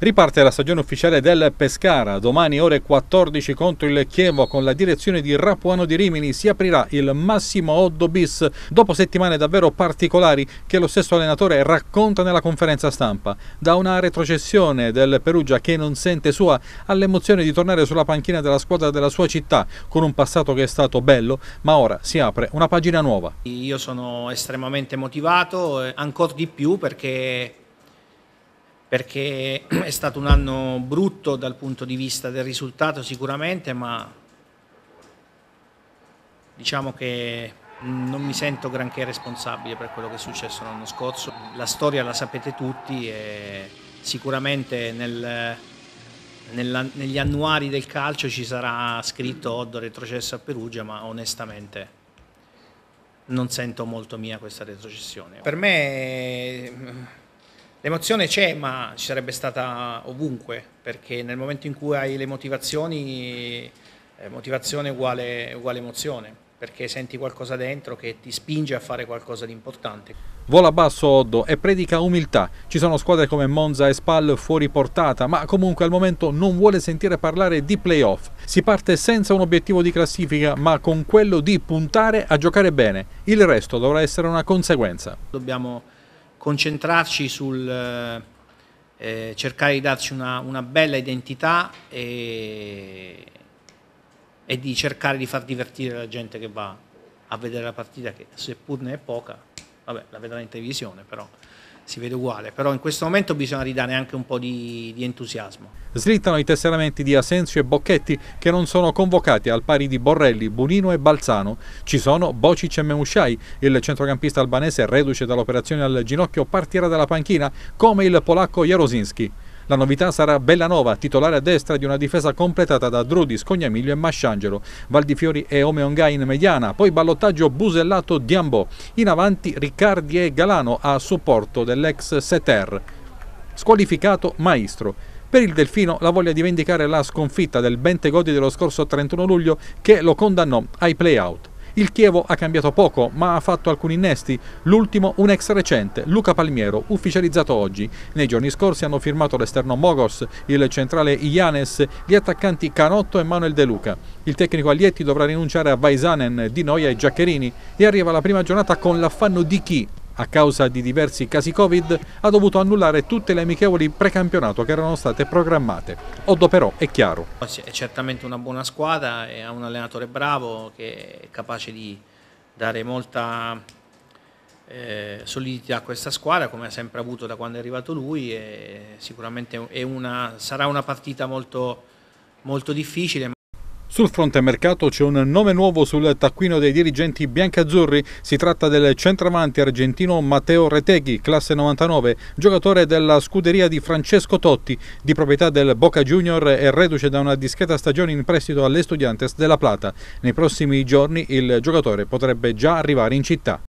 Riparte la stagione ufficiale del Pescara, domani ore 14 contro il Chievo con la direzione di Rapuano di Rimini si aprirà il Massimo 8 bis dopo settimane davvero particolari che lo stesso allenatore racconta nella conferenza stampa, da una retrocessione del Perugia che non sente sua all'emozione di tornare sulla panchina della squadra della sua città con un passato che è stato bello, ma ora si apre una pagina nuova. Io sono estremamente motivato, eh, ancora di più perché perché è stato un anno brutto dal punto di vista del risultato sicuramente, ma diciamo che non mi sento granché responsabile per quello che è successo l'anno scorso. La storia la sapete tutti e sicuramente nel, nella, negli annuari del calcio ci sarà scritto Oddo retrocesso a Perugia, ma onestamente non sento molto mia questa retrocessione. Per me L'emozione c'è, ma ci sarebbe stata ovunque, perché nel momento in cui hai le motivazioni, eh, motivazione uguale, uguale emozione, perché senti qualcosa dentro che ti spinge a fare qualcosa di importante. Vola basso Oddo e predica umiltà. Ci sono squadre come Monza e Spal fuori portata, ma comunque al momento non vuole sentire parlare di playoff. Si parte senza un obiettivo di classifica, ma con quello di puntare a giocare bene. Il resto dovrà essere una conseguenza. Dobbiamo concentrarci sul eh, eh, cercare di darci una, una bella identità e, e, di cercare di far divertire la gente che va a vedere la partita, che seppur ne è poca, vabbè, la vedrà in televisione, però si vede uguale, però in questo momento bisogna ridare anche un po' di, di entusiasmo. Slittano i tesseramenti di Asensio e Bocchetti che non sono convocati al pari di Borrelli, Bonino e Balzano. Ci sono Bocic e Meusciai, il centrocampista albanese reduce dall'operazione al ginocchio partirà dalla panchina come il polacco Jarosinski. La novità sarà Bellanova, titolare a destra di una difesa completata da Drudis, Cognamiglio e Masciangelo, Valdifiori e Omeonga in mediana, poi ballottaggio Busellato Diambò, in avanti Riccardi e Galano a supporto dell'ex Seter. Squalificato Maestro. Per il Delfino la voglia di vendicare la sconfitta del Bentegodi dello scorso 31 luglio che lo condannò ai play-out. Il Chievo ha cambiato poco, ma ha fatto alcuni innesti, l'ultimo un ex recente, Luca Palmiero, ufficializzato oggi. Nei giorni scorsi hanno firmato l'esterno Mogos, il centrale Ianes, gli attaccanti Canotto e Manuel De Luca. Il tecnico Aglietti dovrà rinunciare a Vaisanen, Di Noia e Giaccherini e arriva la prima giornata con l'affanno di chi, a causa di diversi casi Covid, ha dovuto annullare tutte le amichevoli precampionato che erano state programmate. Oddo però è chiaro. È certamente una buona squadra ha un allenatore bravo che è capace di dare molta eh, solidità a questa squadra come ha sempre avuto da quando è arrivato lui e sicuramente è una, sarà una partita molto, molto difficile. Sul fronte mercato c'è un nome nuovo sul taccuino dei dirigenti biancazzurri. Si tratta del centravanti argentino Matteo Reteghi, classe 99, giocatore della scuderia di Francesco Totti, di proprietà del Boca Junior e reduce da una discreta stagione in prestito all'Estudiantes della Plata. Nei prossimi giorni il giocatore potrebbe già arrivare in città.